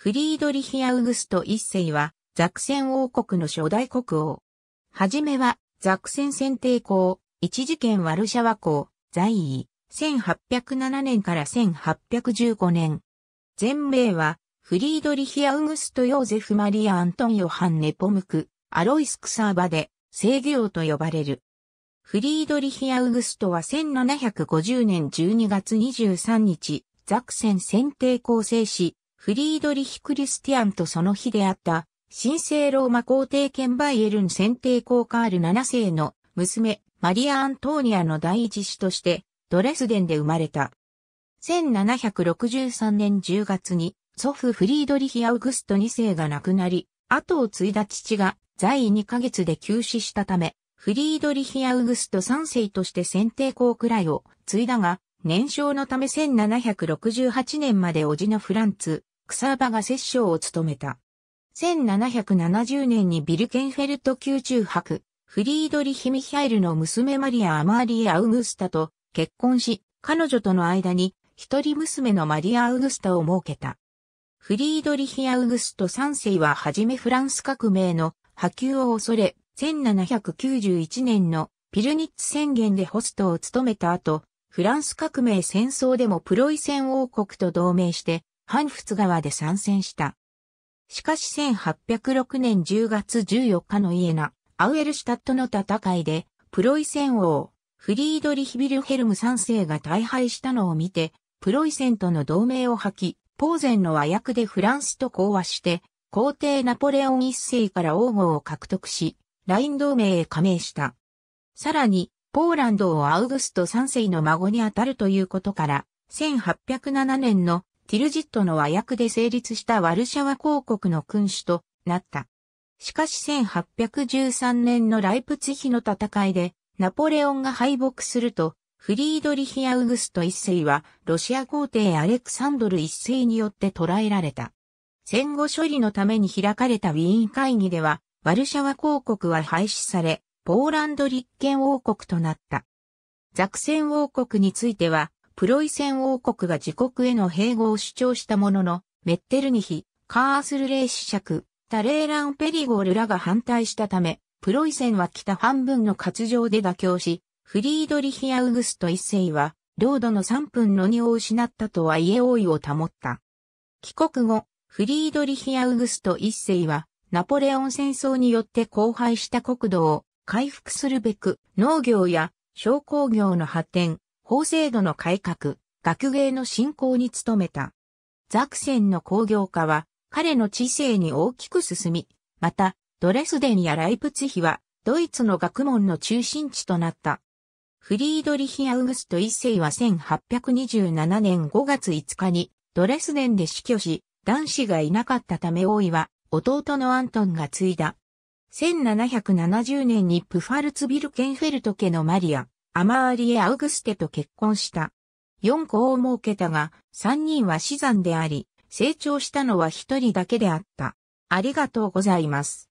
フリードリヒ・アウグスト一世は、ザクセン王国の初代国王。はじめは、ザクセン選定校、一次元ワルシャワ校、在位、1807年から1815年。全名は、フリードリヒ・アウグスト・ヨーゼフ・マリア・アントン・ヨハン・ネポムク、アロイスクサーバで、制御王と呼ばれる。フリードリヒ・アウグストは1750年12月23日、ザクセン選定校制し、フリードリヒ・クリスティアンとその日であった、神聖ローマ皇帝権バイエルン選定公カール7世の娘、マリア・アントーニアの第一子として、ドレスデンで生まれた。1763年10月に、祖父フリードリヒ・アウグスト2世が亡くなり、後を継いだ父が在位2ヶ月で急死したため、フリードリヒ・アウグスト3世として選定公くらいを継いだが、年少のため1768年まで叔父のフランツ、草場が摂政を務めた。1770年にビルケンフェルト宮中博、フリードリヒ・ミヒャイルの娘マリア・アマーリー・アウグスタと結婚し、彼女との間に一人娘のマリア・アウグスタを設けた。フリードリヒ・アウグスト3世ははじめフランス革命の波及を恐れ、1791年のピルニッツ宣言でホストを務めた後、フランス革命戦争でもプロイセン王国と同盟して、反仏側で参戦した。しかし1806年10月14日のイエナ、アウエルシュタットの戦いで、プロイセン王、フリードリヒ・ビルヘルム3世が大敗したのを見て、プロイセンとの同盟を吐き、ポーゼンの和訳でフランスと講和して、皇帝ナポレオン一世から王号を獲得し、ライン同盟へ加盟した。さらに、ポーランドをアウグスト3世の孫にあたるということから、1807年のティルジットの和訳で成立したワルシャワ公国の君主となった。しかし1813年のライプツヒの戦いで、ナポレオンが敗北すると、フリードリヒ・アウグスト一世は、ロシア皇帝アレクサンドル一世によって捕らえられた。戦後処理のために開かれたウィーン会議では、ワルシャワ公国は廃止され、ポーランド立憲王国となった。ザクセン王国については、プロイセン王国が自国への併合を主張したものの、メッテルニヒ、カースルレー子爵、タレーランペリゴールらが反対したため、プロイセンは北半分の割譲で妥協し、フリードリヒアウグスト一世は、領土の3分の2を失ったとはいえ王位を保った。帰国後、フリードリヒアウグスト一世は、ナポレオン戦争によって荒廃した国土を回復するべく、農業や商工業の発展、法制度の改革、学芸の振興に努めた。ザクセンの工業化は彼の知性に大きく進み、またドレスデンやライプツヒはドイツの学問の中心地となった。フリードリヒ・アウグスト一世は1827年5月5日にドレスデンで死去し、男子がいなかったため王位は弟のアントンが継いだ。1770年にプファルツビルケンフェルト家のマリア、アマーリエ・アウグステと結婚した。4子を設けたが、3人は死産であり、成長したのは1人だけであった。ありがとうございます。